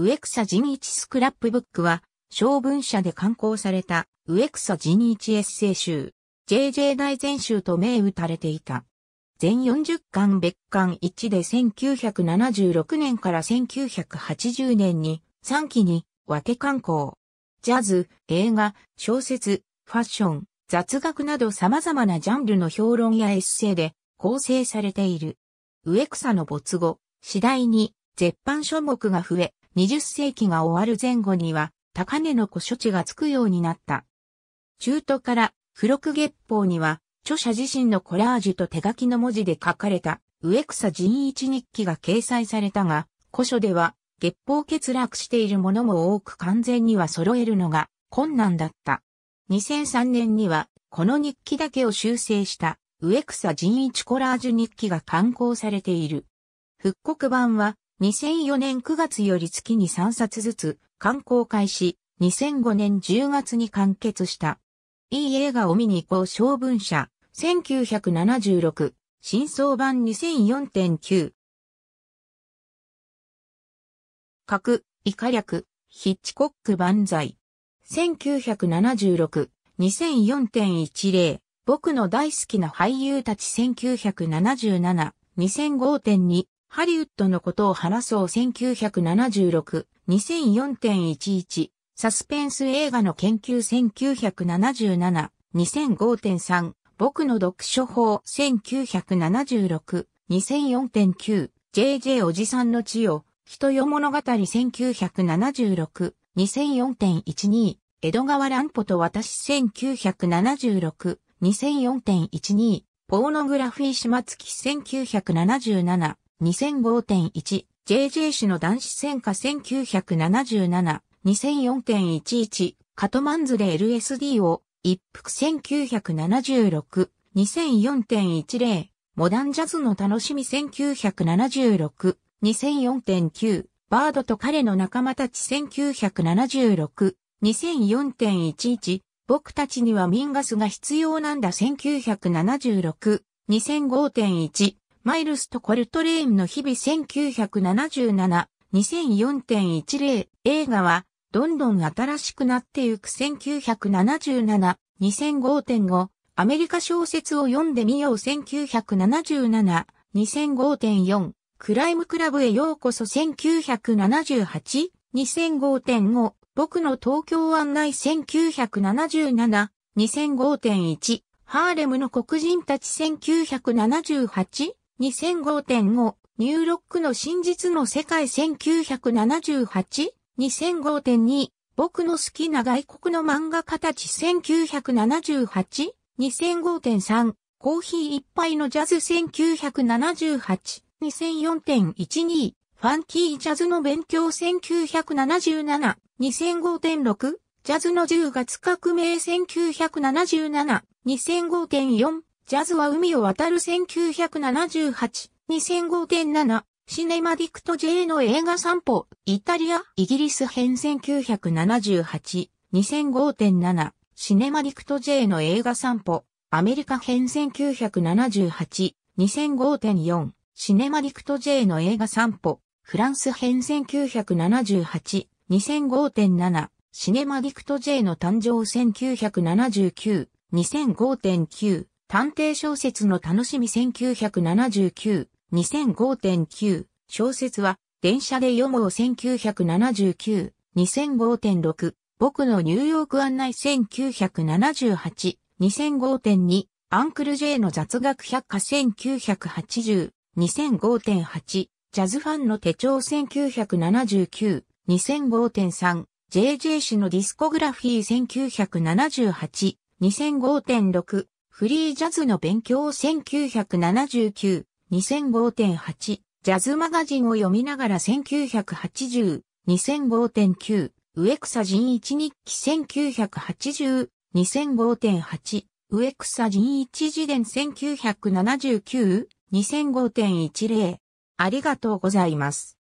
植草人一スクラップブックは、小文社で刊行された植草人一エッセイ集、JJ 大全集と銘打たれていた。全40巻別巻1で1976年から1980年に3期に分け刊行。ジャズ、映画、小説、ファッション、雑学など様々なジャンルの評論やエッセイで構成されている。植草の没後、次第に絶版書目が増え、20世紀が終わる前後には、高値の古書地がつくようになった。中途から付録月報には、著者自身のコラージュと手書きの文字で書かれた植草人一日記が掲載されたが、古書では月報欠落しているものも多く完全には揃えるのが困難だった。2003年にはこの日記だけを修正した植草人一コラージュ日記が刊行されている。復刻版は2004年9月より月に3冊ずつ、刊行開始、2005年10月に完結した。いい映画を見に行こう小文社、1976、新装版2004.9。核、イカ略、ヒッチコック万歳。1976、2004.10。僕の大好きな俳優たち1977、2005.2。ハリウッドのことを話そう1976、2004.11、サスペンス映画の研究1977、2005.3、僕の読書法1976、2004.9、JJ おじさんの地よ、人よ物語1976、2004.12、江戸川乱歩と私1976、2004.12、ポーノグラフィー島月1977、2005.1、JJ 市の男子戦火1977、2004.11、カトマンズで LSD を、一服1976、2004.10、モダンジャズの楽しみ1976、2004.9、バードと彼の仲間たち1976、2004.11、僕たちにはミンガスが必要なんだ1976、2005.1、マイルスとコルトレインの日々1977、2004.10映画は、どんどん新しくなってゆく1977、2005.5アメリカ小説を読んでみよう1977、2005.4クライムクラブへようこそ1978、2005.5僕の東京案内1977、2005.1ハーレムの黒人たち1978、2005.5ニューロックの真実の世界 1978?2005.2 僕の好きな外国の漫画家たち 1978?2005.3 コーヒー一杯のジャズ 1978?2004.12 ファンキージャズの勉強 1977?2005.6 ジャズの10月革命 1977?2005.4 ジャズは海を渡る1978、2005.7、シネマディクト J の映画散歩、イタリア、イギリス編1978、2005.7、シネマディクト J の映画散歩、アメリカ編1978、2005.4、シネマディクト J の映画散歩、フランス編1978、2005.7、シネマディクト J の誕生1979、2005.9、探偵小説の楽しみ1979、2005.9、小説は、電車で読もう1979、2005.6、僕のニューヨーク案内1978、2005.2、アンクル J の雑学百科1980、2005.8、ジャズファンの手帳1979、2005.3、JJ 氏のディスコグラフィー1978、2005.6、フリージャズの勉強1979、2005.8、ジャズマガジンを読みながら1980、2005.9、植草人一日記1980、2005.8、植草人一時伝1979、2005.10。ありがとうございます。